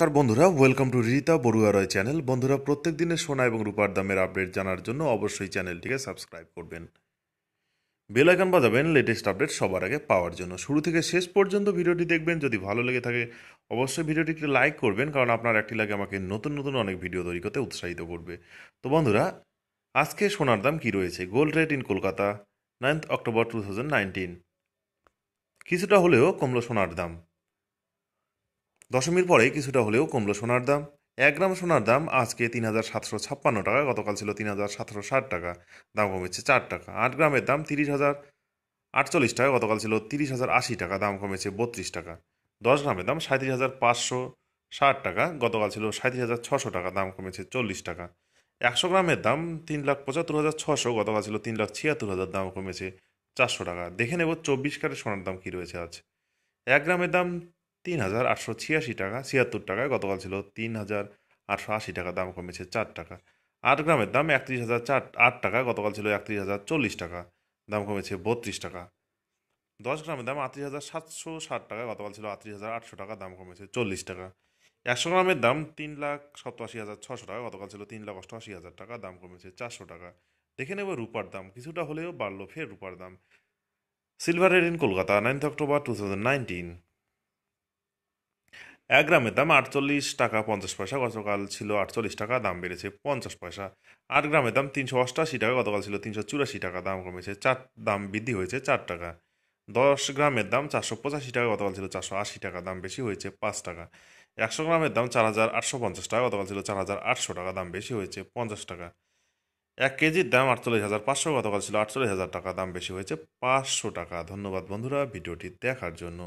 তার বন্ধুরা welcome to Rita Barua Roy channel বন্ধুরা প্রত্যেক দিনের সোনা এবং রূপার দামের আপডেট জানার জন্য অবশ্যই চ্যানেলটিকে সাবস্ক্রাইব করবেন বেল আইকন বাজাবেন লেটেস্ট আপডেট সবার আগে পাওয়ার জন্য শুরু থেকে শেষ পর্যন্ত ভিডিওটি দেখবেন যদি ভালো লেগে থাকে অবশ্যই ভিডিওটি একটু লাইক করবেন কারণ আপনার একটি লাগে আমাকে নতুন নতুন অনেক ভিডিও তৈরি করতে উৎসাহিত করবে তো বন্ধুরা আজকে সোনার দাম কি রয়েছে gold rate in Kolkata ninth October two thousand nineteen কিছুটা হলেও কমলো সোনার দাম দশমীর পরে কিছুটা হলেও কমলো সোনার দাম এক গ্রাম সোনার দাম আজকে তিন হাজার সাতশো ছাপ্পান্ন টাকা গতকাল ছিল তিন হাজার সাতশো ষাট টাকা দাম কমেছে চার টাকা আট গ্রামের দাম তিরিশ হাজার আটচল্লিশ টাকা গতকাল ছিল তিরিশ হাজার আশি টাকা দাম কমেছে বত্রিশ টাকা দশ গ্রামের দাম সাঁত্রিশ হাজার পাঁচশো ষাট টাকা গতকাল ছিল সাঁত্রিশ হাজার ছশো টাকা দাম কমেছে চল্লিশ টাকা একশো গ্রামের দাম তিন লাখ পঁচাত্তর হাজার ছশো গতকাল ছিল তিন লাখ ছিয়াত্তর হাজার দাম কমেছে চারশো টাকা দেখে নেব চব্বিশ কারের সোনার দাম কী রয়েছে আজ এক গ্রামের দাম তিন হাজার আটশো ছিয়াশি টাকা ছিয়াত্তর টাকায় গতকাল ছিল তিন হাজার আটশো আশি টাকা দাম কমেছে চার টাকা আট গ্রামের দাম একত্রিশ হাজার চার আট টাকা গতকাল ছিল একত্রিশ হাজার চল্লিশ টাকা দাম কমেছে বত্রিশ টাকা দশ গ্রামের দাম আটত্রিশ হাজার সাতশো ষাট টাকা গতকাল ছিল আটত্রিশ হাজার আটশো টাকা দাম কমেছে চল্লিশ টাকা একশো গ্রামের দাম তিন লাখ সপ্তাশি হাজার ছশো টাকা গতকাল ছিল তিন লাখ অষ্টআশি হাজার টাকা দাম কমেছে চারশো টাকা দেখে নেব রূপার দাম কিছুটা হলেও বাড়লো ফের রূপার দাম silver rate in Kolkata ninth October two thousand nineteen এক গ্রামের দাম আটচল্লিশ টাকা পঞ্চাশ পয়সা গতকাল ছিল আটচল্লিশ টাকা দাম বেড়েছে পঞ্চাশ পয়সা আট গ্রামের দাম তিনশো অষ্টাশি টাকা গতকাল ছিল তিনশো চুরাশি টাকা দাম কমেছে চার দাম বৃদ্ধি হয়েছে চার টাকা দশ গ্রামের দাম চারশো পঁচাশি টাকা গতকাল ছিল চারশো আশি টাকা দাম বেশি হয়েছে পাঁচ টাকা একশো গ্রামের দাম চার হাজার আটশো পঞ্চাশ টাকা গতকাল ছিল চার হাজার আটশো টাকা দাম বেশি হয়েছে পঞ্চাশ টাকা এক কেজির দাম আটচল্লিশ হাজার পাঁচশো গতকাল ছিল আটচল্লিশ হাজার টাকা দাম বেশি হয়েছে পাঁচশো টাকা ধন্যবাদ বন্ধুরা ভিডিওটি দেখার জন্য